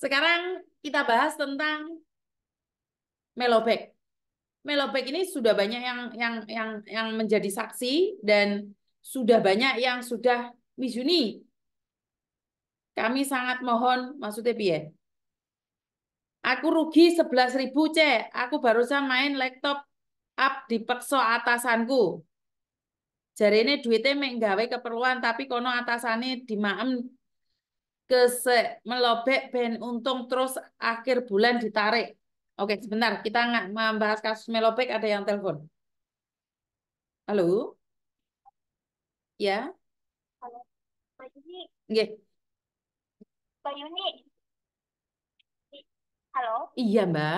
Sekarang kita bahas tentang Melobek. Melobek ini sudah banyak yang yang yang yang menjadi saksi dan sudah banyak yang sudah misuni. Kami sangat mohon maksudnya piye? Aku rugi 11.000 C. Aku barusan main laptop up di pekso atasanku. Jarene duitnya menggawe keperluan tapi kono atasane dimaem kesek melobek ben untung terus akhir bulan ditarik. Oke, sebentar kita nggak membahas kasus melobek ada yang telepon. Halo? Ya. Halo. Pak Yuni. Nggih. Ya. Pak Yuni. Halo. Iya, Mbak.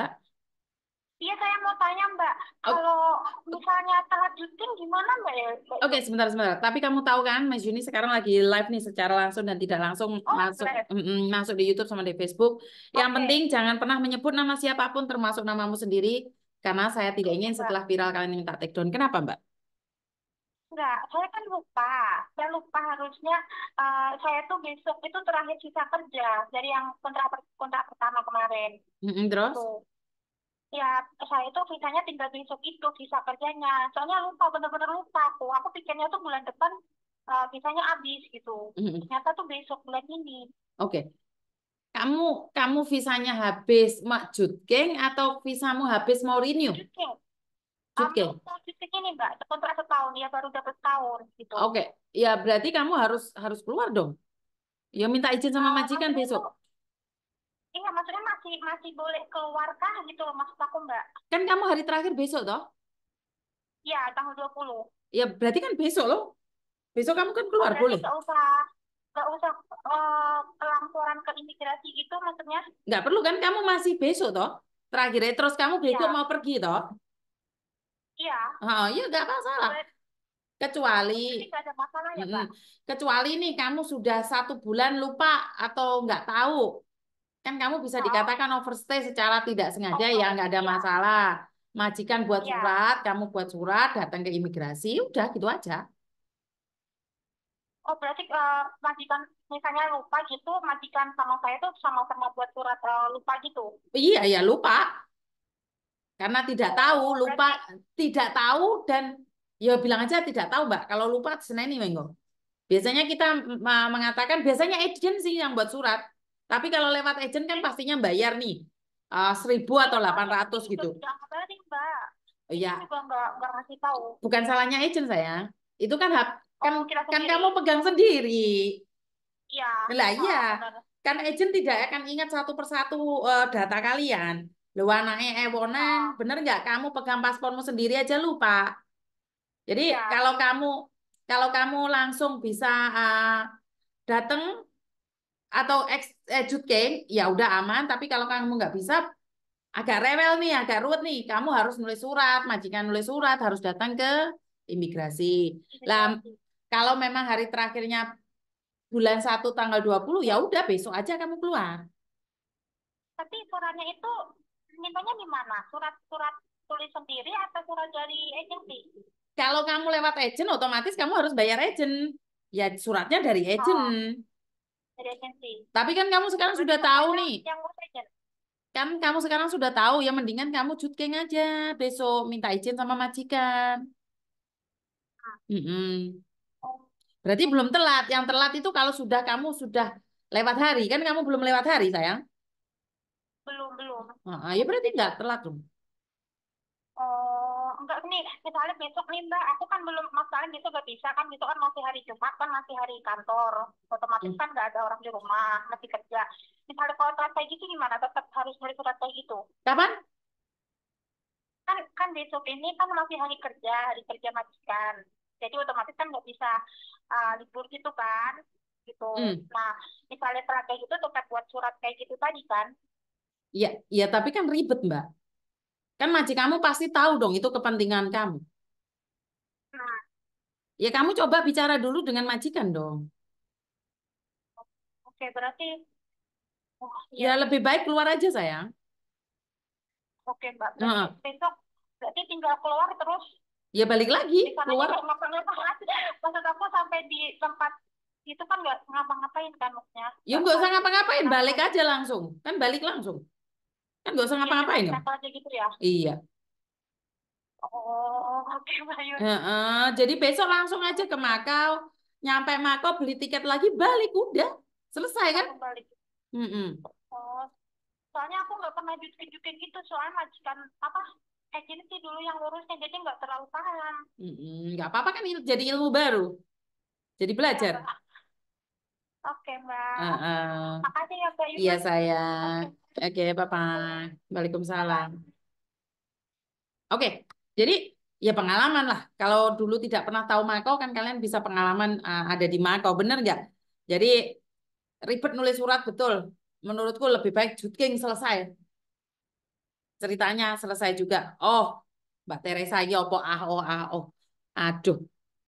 Iya, saya mau tanya Mbak, oh. kalau misalnya telat syuting gimana Mbak ya? Oke, okay, sebentar sebentar. Tapi kamu tahu kan, Mas Juni sekarang lagi live nih secara langsung dan tidak langsung oh, masuk mm, masuk di YouTube sama di Facebook. Okay. Yang penting jangan pernah menyebut nama siapapun termasuk namamu sendiri karena saya tidak ingin iya, setelah viral kalian minta take down. Kenapa, Mbak? Enggak, saya kan lupa. Saya lupa harusnya uh, saya tuh besok itu terakhir sisa kerja dari yang kontrak kontrak pertama kemarin. Mm -hmm, terus? Tuh. Gitu ya saya itu visanya tinggal besok itu visa kerjanya soalnya lupa bener-bener lupa aku aku pikirnya tuh bulan depan uh, eh, visanya habis gitu mm-hmm. ternyata tuh besok bulan ini oke okay. kamu kamu visanya habis mak geng atau visamu habis mau renew jutking jutking jutking ini mbak kontrak setahun ya baru dapat tahun gitu oke okay. ya berarti kamu harus harus keluar dong ya minta izin sama nah, majikan besok itu Iya, maksudnya masih masih boleh keluarkah gitu loh maksud aku, Mbak. Kan kamu hari terakhir besok toh? Iya, tanggal 20. Iya berarti kan besok loh. Besok kamu kan keluar, oh, berarti boleh? Gak usah, gak usah uh, pelamporan ke imigrasi gitu maksudnya? Gak perlu kan, kamu masih besok toh? terakhir eh, terus kamu besok ya. mau pergi toh? Iya. Oh, iya nggak masalah. Kecuali, masalah ya, kecuali nih kamu sudah satu bulan lupa atau nggak tahu Kan kamu bisa dikatakan overstay secara tidak sengaja oh, ya nggak ada iya. masalah. Majikan buat yeah. surat, kamu buat surat, datang ke imigrasi, udah gitu aja. Oh berarti uh, majikan misalnya lupa gitu, majikan sama saya tuh sama-sama buat surat uh, lupa gitu? Iya ya lupa, karena tidak oh, tahu, oh, lupa, tidak tahu dan ya bilang aja tidak tahu mbak. Kalau lupa seneng nih minggu. Biasanya kita mm, mengatakan biasanya agensi yang buat surat. Tapi kalau lewat agent kan pastinya bayar nih. Uh, eh, 1000 atau iya, ratus gitu. Mbak. Iya. Bukan salahnya agent saya. Itu kan hak kan, oh, kan, kan kamu pegang sendiri. Iya. Lah iya. iya. Kan agent tidak akan ingat satu persatu uh, data kalian. Lu anaknya ewonan, iya. bener nggak kamu pegang paspormu sendiri aja lupa. Jadi ya. kalau kamu kalau kamu langsung bisa uh, eh, datang atau educate eh, ya udah aman tapi kalau kamu nggak bisa agak rewel nih agak ruwet nih kamu harus nulis surat majikan nulis surat harus datang ke imigrasi lah kalau memang hari terakhirnya bulan 1 tanggal 20 ya udah besok aja kamu keluar tapi suratnya itu mintanya di mana surat-surat tulis sendiri atau surat dari agensi kalau kamu lewat agent otomatis kamu harus bayar agent ya suratnya dari oh. agent oh tapi kan kamu sekarang sudah tahu nih. Yang kan kamu sekarang sudah tahu ya mendingan kamu jutkeng aja besok minta izin sama majikan. Ah. Mm -hmm. Berarti belum telat. Yang telat itu kalau sudah kamu sudah lewat hari kan kamu belum lewat hari sayang. Belum belum. Ah, ya berarti nggak telat dong enggak nih misalnya besok nih mbak aku kan belum masalahnya gitu besok gak bisa kan besok gitu kan masih hari Jumat kan masih hari kantor otomatis hmm. kan nggak ada orang di rumah masih kerja misalnya kalau surat kayak gitu gimana tetap harus nulis surat kayak gitu kapan kan kan besok ini kan masih hari kerja hari kerja majikan jadi otomatis kan nggak bisa uh, libur gitu kan gitu hmm. nah misalnya surat kayak gitu tetap buat surat kayak gitu tadi kan ya ya tapi kan ribet mbak Kan kamu pasti tahu dong itu kepentingan kamu. Ya kamu coba bicara dulu dengan majikan dong. Oke, berarti oh, ya, ya lebih baik keluar aja sayang. Oke, Mbak. Nah. Besok berarti tinggal keluar terus. Ya balik lagi, keluar. Maksud aku sampai di tempat itu kan nggak ngapa-ngapain kan maksudnya. Ya nggak usah ngapa-ngapain, balik aja langsung. Kan balik langsung. Kan gak usah iya, ngapa-ngapain ya. gitu ya? Iya. Oh, oke okay, Mbak Uh, uh, jadi besok langsung aja ke Makau, nyampe Makau beli tiket lagi balik udah selesai kan? Mm -mm. Oh, soalnya aku nggak pernah ditunjukin gitu soalnya majikan apa sih dulu yang lurusnya jadi nggak terlalu paham. Mm -mm. Nggak apa-apa kan jadi ilmu baru, jadi iya, belajar. Ya, Oke Mbak. Uh, uh. Makasih ya Mbak Iya sayang. Okay. Oke, okay, bye-bye. Waalaikumsalam. Oke, okay, jadi ya pengalaman lah. Kalau dulu tidak pernah tahu Makau, kan kalian bisa pengalaman uh, ada di Makau. Bener nggak? Jadi ribet nulis surat, betul. Menurutku lebih baik jutking selesai. Ceritanya selesai juga. Oh, Mbak Teresa, ya apa? ah, oh, ah, oh. Aduh,